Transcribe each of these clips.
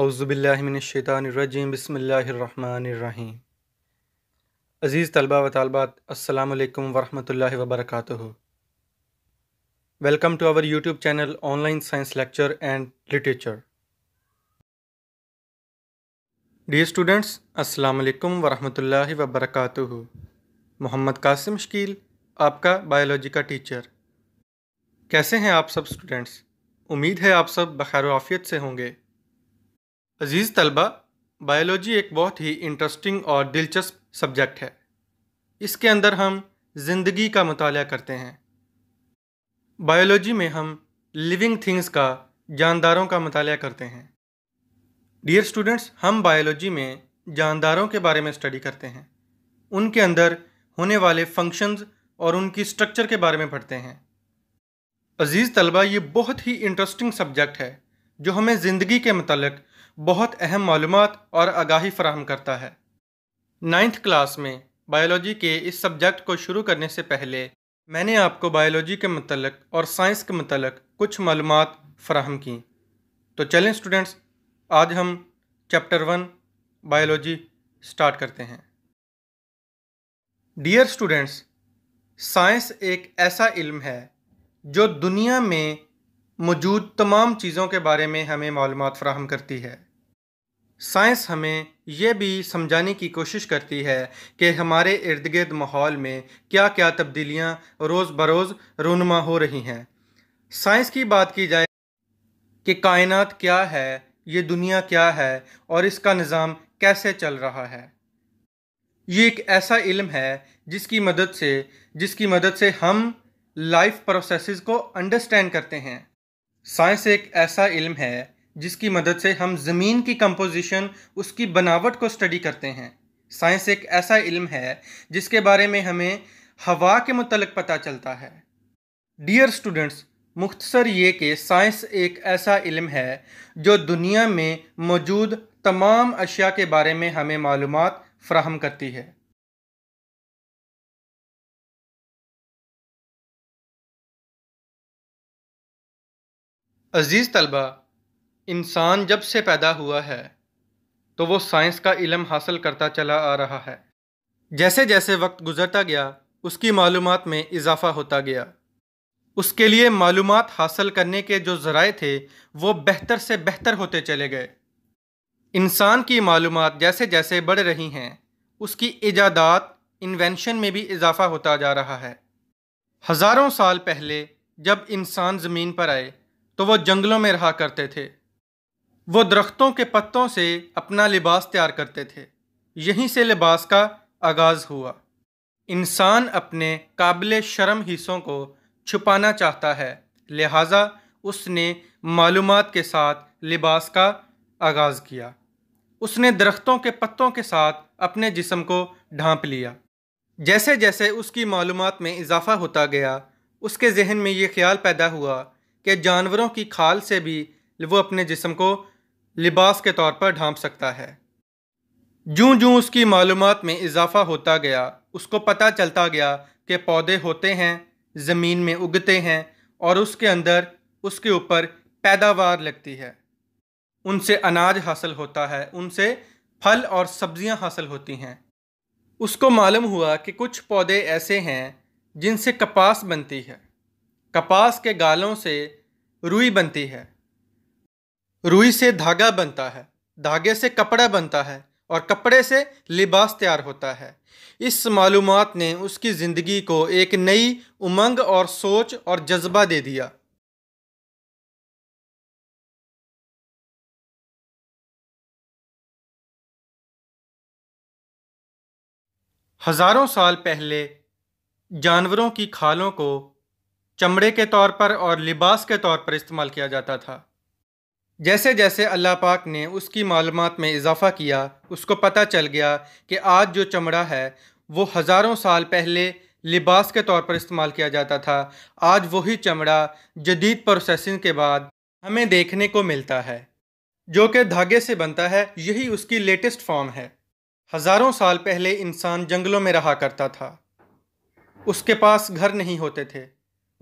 अउज़बिल्लिमिनशैतानरजीम बसमीम अज़ीज़ तलबा व तालबात अल्लाम वरम वबरक welcome to our YouTube channel online science lecture and literature dear students अल्लाम वरहमल वबरक मोहम्मद कासिम शकील आपका बायोलॉजी का टीचर कैसे हैं आप सब स्टूडेंट्स उम्मीद है आप सब बखैर आफियत से होंगे अजीज़ तलबा बायोलॉजी एक बहुत ही इंटरेस्टिंग और दिलचस्प सब्जेक्ट है इसके अंदर हम ज़िंदगी का मताल करते हैं बायोलॉजी में हम लिविंग थिंग्स का जानदारों का मताल करते हैं डियर स्टूडेंट्स हम बायोलॉजी में जानदारों के बारे में स्टडी करते हैं उनके अंदर होने वाले फंक्शंस और उनकी स्ट्रक्चर के बारे में पढ़ते हैं अजीज़ तलबा ये बहुत ही इंटरेस्टिंग सब्जेक्ट है जो हमें ज़िंदगी के मतलब बहुत अहम मालूम और आगाही फ्राहम करता है नाइन्थ क्लास में बायोलॉजी के इस सब्जेक्ट को शुरू करने से पहले मैंने आपको बायोलॉजी के मतलब और साइंस के मतलब कुछ मालूम फ्राहम की तो चलें स्टूडेंट्स आज हम चैप्टर वन बायोलॉजी स्टार्ट करते हैं डियर स्टूडेंट्स साइंस एक ऐसा इल्म है जो दुनिया में मौजूद तमाम चीज़ों के बारे में हमें मालूम फ़राहम करती है साइंस हमें यह भी समझाने की कोशिश करती है कि हमारे इर्द गिर्द माहौल में क्या क्या तब्दीलियाँ रोज़ बरोज़ रूनुमा हो रही हैं साइंस की बात की जाए कि कायनात क्या है ये दुनिया क्या है और इसका निज़ाम कैसे चल रहा है ये एक ऐसा इल्म है जिसकी मदद से जिसकी मदद से हम लाइफ प्रोसेसेस को अंडरस्टैंड करते हैं साइंस एक ऐसा इल्म है जिसकी मदद से हम ज़मीन की कंपोजिशन उसकी बनावट को स्टडी करते हैं साइंस एक ऐसा इल्म है जिसके बारे में हमें हवा के मतलब पता चलता है डियर स्टूडेंट्स मुख्तसर ये कि साइंस एक ऐसा इल्म है जो दुनिया में मौजूद तमाम अशिया के बारे में हमें मालूम फ्राहम करती है अज़ीज़ तलबा इंसान जब से पैदा हुआ है तो वो साइंस का इलम हासिल करता चला आ रहा है जैसे जैसे वक्त गुजरता गया उसकी मालूम में इजाफा होता गया उसके लिए मालूम हासिल करने के जो ज़राए थे वो बेहतर से बेहतर होते चले गए इंसान की मालूम जैसे जैसे बढ़ रही हैं उसकी इजादात इन्वेंशन में भी इजाफा होता जा रहा है हज़ारों साल पहले जब इंसान ज़मीन पर आए तो वो जंगलों में रहा करते थे वो दरख्तों के पत्तों से अपना लिबास तैयार करते थे यहीं से लिबास का आगाज़ हुआ इंसान अपने काबिल शर्म हिस्सों को छुपाना चाहता है लिहाजा उसने मालूम के साथ लिबास का आगाज़ किया उसने दरख्तों के पत्तों के साथ अपने जिसम को ढांप लिया जैसे जैसे उसकी मालूम में इजाफ़ा होता गया उसके जहन में ये ख्याल पैदा हुआ कि जानवरों की खाल से भी वो अपने जिसम को लिबास के तौर पर ढांप सकता है जूँ जूँ उसकी मालूम में इजाफा होता गया उसको पता चलता गया कि पौधे होते हैं ज़मीन में उगते हैं और उसके अंदर उसके ऊपर पैदावार लगती है उनसे अनाज हासिल होता है उनसे फल और सब्जियां हासिल होती हैं उसको मालूम हुआ कि कुछ पौधे ऐसे हैं जिनसे कपास बनती है कपास के गालों से रुई बनती है रुई से धागा बनता है धागे से कपड़ा बनता है और कपड़े से लिबास तैयार होता है इस मालूम ने उसकी ज़िंदगी को एक नई उमंग और सोच और जज्बा दे दिया हज़ारों साल पहले जानवरों की खालों को चमड़े के तौर पर और लिबास के तौर पर इस्तेमाल किया जाता था जैसे जैसे अल्लाह पाक ने उसकी मालूम में इजाफ़ा किया उसको पता चल गया कि आज जो चमड़ा है वो हज़ारों साल पहले लिबास के तौर पर इस्तेमाल किया जाता था आज वही चमड़ा जदीद प्रोसेसिंग के बाद हमें देखने को मिलता है जो कि धागे से बनता है यही उसकी लेटेस्ट फॉर्म है हज़ारों साल पहले इंसान जंगलों में रहा करता था उसके पास घर नहीं होते थे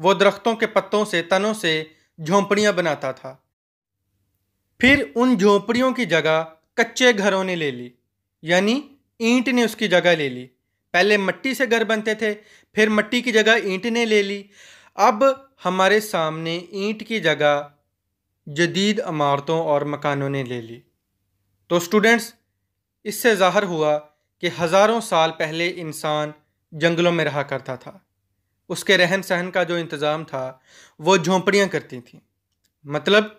वो दरख्तों के पत्तों से तनों से झोंपड़ियाँ बनाता था फिर उन झोंपड़ियों की जगह कच्चे घरों ने ले ली यानी ईंट ने उसकी जगह ले ली पहले मिट्टी से घर बनते थे फिर मिट्टी की जगह ईंट ने ले ली अब हमारे सामने ईंट की जगह जदीद इमारतों और मकानों ने ले ली तो स्टूडेंट्स इससे ज़ाहर हुआ कि हज़ारों साल पहले इंसान जंगलों में रहा करता था उसके रहन सहन का जो इंतज़ाम था वो झोंपड़ियाँ करती थी मतलब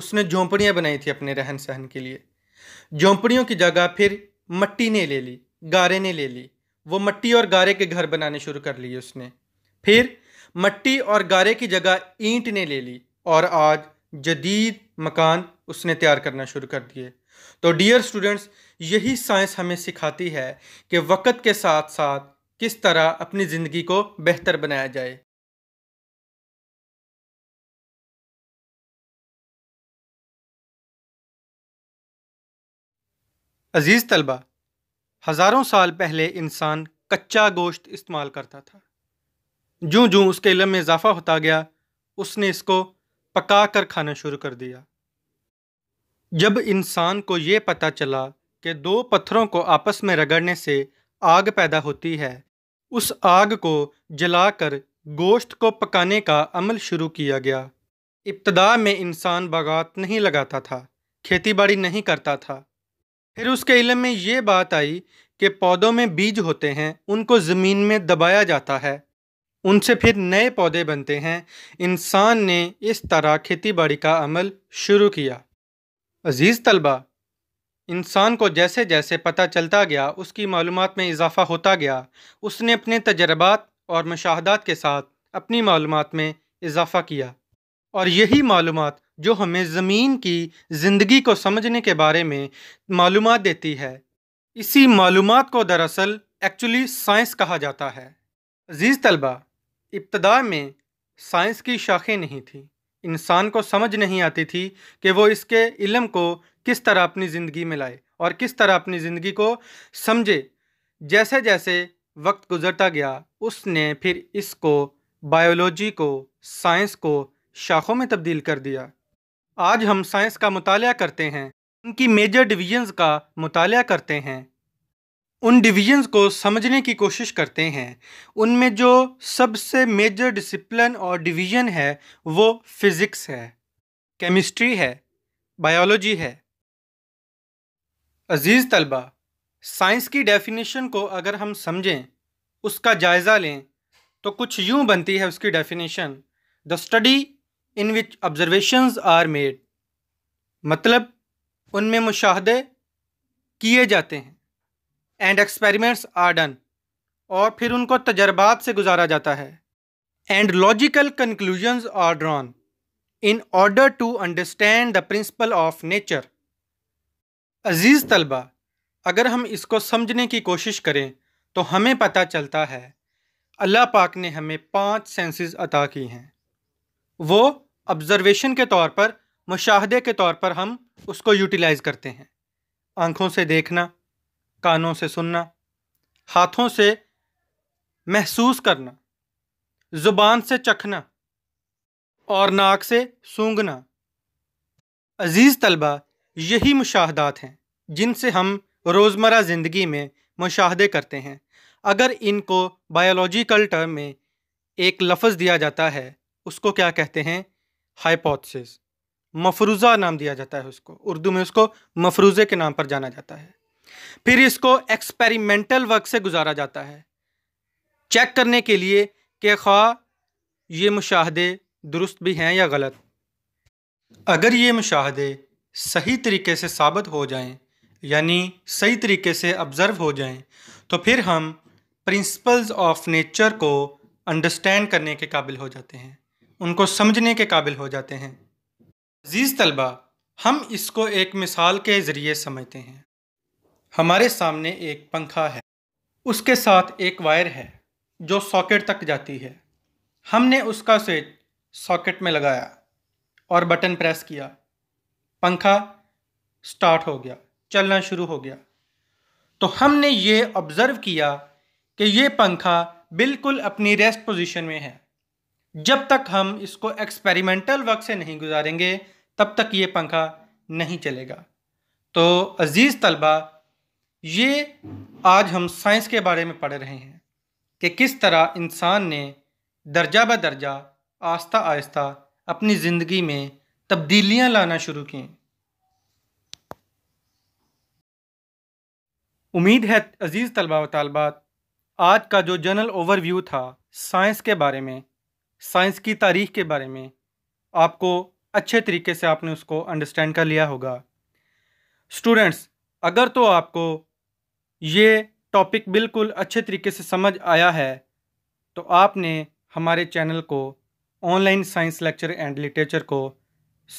उसने झोंपड़ियाँ बनाई थी अपने रहन सहन के लिए झोंपड़ियों की जगह फिर मट्टी ने ले ली गारे ने ले ली वो मट्टी और गारे के घर बनाने शुरू कर लिए उसने फिर मट्टी और गारे की जगह ईंट ने ले ली और आज जदीद मकान उसने तैयार करना शुरू कर दिए तो डियर स्टूडेंट्स यही साइंस हमें सिखाती है कि वक्त के साथ साथ किस तरह अपनी ज़िंदगी को बेहतर बनाया जाए अज़ीज़ तलबा हज़ारों साल पहले इंसान कच्चा गोश्त इस्तेमाल करता था जो जू उसके इलम में इजाफ़ा होता गया उसने इसको पका कर खाना शुरू कर दिया जब इंसान को ये पता चला कि दो पत्थरों को आपस में रगड़ने से आग पैदा होती है उस आग को जलाकर गोश्त को पकाने का अमल शुरू किया गया इब्तदा में इंसान बागात नहीं लगाता था खेतीबाड़ी नहीं करता था फिर उसके इलम में ये बात आई कि पौधों में बीज होते हैं उनको ज़मीन में दबाया जाता है उनसे फिर नए पौधे बनते हैं इंसान ने इस तरह खेतीबाड़ी का अमल शुरू किया अज़ीज़ तलबा इंसान को जैसे जैसे पता चलता गया उसकी मालूम में इजाफ़ा होता गया उसने अपने तजर्बात और मुशाहदात के साथ अपनी मालूम में इजाफ़ा किया और यही मालूम जो हमें ज़मीन की ज़िंदगी को समझने के बारे में मालूम देती है इसी मालूम को दरअसल एक्चुअली साइंस कहा जाता है अजीज़ तलबा इब्तदा में साइंस की शाखें नहीं थी इंसान को समझ नहीं आती थी कि वो इसके इलम को किस तरह अपनी ज़िंदगी में लाए और किस तरह अपनी ज़िंदगी को समझे जैसे जैसे वक्त गुजरता गया उसने फिर इसको बायोलॉजी को साइंस को शाखों में तब्दील कर दिया आज हम साइंस का मुताल करते हैं उनकी मेजर डिवीजन्स का मुताल करते हैं उन डिविजन्स को समझने की कोशिश करते हैं उनमें जो सबसे मेजर डिसिप्लिन और डिवीजन है वो फिज़िक्स है केमिस्ट्री है बायोलॉजी है अज़ीज़ तलबा साइंस की डेफिनेशन को अगर हम समझें उसका जायज़ा लें तो कुछ यूँ बनती है उसकी definition the study in which observation are made मतलब उनमें मुशाहदे किए जाते हैं एंड एक्सपेरिमेंट्स आर डन और फिर उनको तजर्बात से गुजारा जाता है and logical conclusions are drawn in order to understand the principle of nature अजीज़ तलबा अगर हम इसको समझने की कोशिश करें तो हमें पता चलता है अल्लाह पाक ने हमें पांच सेंसेस अता की हैं वो ऑब्जर्वेशन के तौर पर मुशाहदे के तौर पर हम उसको यूटिलाइज़ करते हैं आँखों से देखना कानों से सुनना हाथों से महसूस करना ज़ुबान से चखना और नाक से सूंघना अज़ीज़ तलबा यही मुशाहदात हैं जिनसे हम रोज़मर्रा ज़िंदगी में मुशाहदे करते हैं अगर इनको बायोलॉजिकल टर्म में एक लफ्ज़ दिया जाता है उसको क्या कहते हैं हाइपोथेसिस मफरूज़ा नाम दिया जाता है उसको उर्दू में उसको मफरूज़े के नाम पर जाना जाता है फिर इसको एक्सपेरिमेंटल वर्क से गुजारा जाता है चेक करने के लिए कि ख्वा ये मुशाहदे दुरुस्त भी हैं या गलत अगर ये मुशाहदे सही तरीके से साबित हो जाएं यानी सही तरीके से ऑब्ज़र्व हो जाएं तो फिर हम प्रिंसिपल्स ऑफ नेचर को अंडरस्टैंड करने के काबिल हो जाते हैं उनको समझने के काबिल हो जाते हैं अजीज़ तलबा हम इसको एक मिसाल के ज़रिए समझते हैं हमारे सामने एक पंखा है उसके साथ एक वायर है जो सॉकेट तक जाती है हमने उसका स्विच सॉकेट में लगाया और बटन प्रेस किया पंखा स्टार्ट हो गया चलना शुरू हो गया तो हमने ये ऑब्ज़र्व किया कि ये पंखा बिल्कुल अपनी रेस्ट पोजीशन में है जब तक हम इसको एक्सपेरिमेंटल वर्क से नहीं गुजारेंगे तब तक ये पंखा नहीं चलेगा तो अज़ीज़ तलबा ये आज हम साइंस के बारे में पढ़ रहे हैं कि किस तरह इंसान ने दर्जा ब दर्जा आस्ता आस्ता अपनी ज़िंदगी में तब्दीलियां लाना शुरू की उम्मीद है अज़ीज़ तलबा व तलबात आज का जो जनरल ओवरव्यू था साइंस के बारे में साइंस की तारीख के बारे में आपको अच्छे तरीके से आपने उसको अंडरस्टैंड कर लिया होगा स्टूडेंट्स अगर तो आपको ये टॉपिक बिल्कुल अच्छे तरीके से समझ आया है तो आपने हमारे चैनल को online science lecture and literature को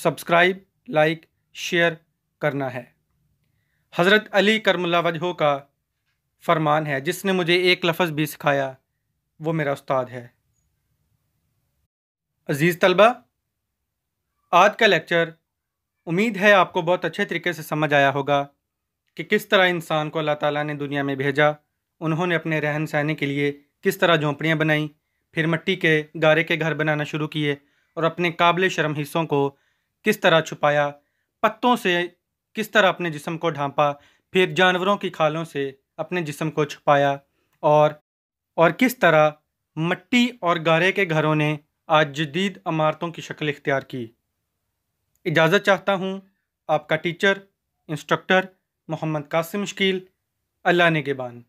सब्सक्राइब लाइक शेयर करना है हज़रत अली करमुल्ला वजहो का फरमान है जिसने मुझे एक लफ्ज़ भी सिखाया वो मेरा उस्ताद है अज़ीज़ तलबा आज का लेक्चर उम्मीद है आपको बहुत अच्छे तरीके से समझ आया होगा कि किस तरह इंसान को अल्लाह ताला ने दुनिया में भेजा उन्होंने अपने रहन सहने के लिए किस तरह झोंपड़ियाँ बनाई फिर मिट्टी के गारे के घर बनाना शुरू किए और अपने काबिल शर्म हिस्सों को किस तरह छुपाया पत्तों से किस तरह अपने जिसम को ढांपा फिर जानवरों की खालों से अपने जिसम को छुपाया और और किस तरह मट्टी और गारे के घरों ने आज जदीद इमारतों की शक्ल इख्तियार की इजाज़त चाहता हूँ आपका टीचर इंस्ट्रक्टर मोहम्मद कासिम शकील अल्लाह ने नेगेबान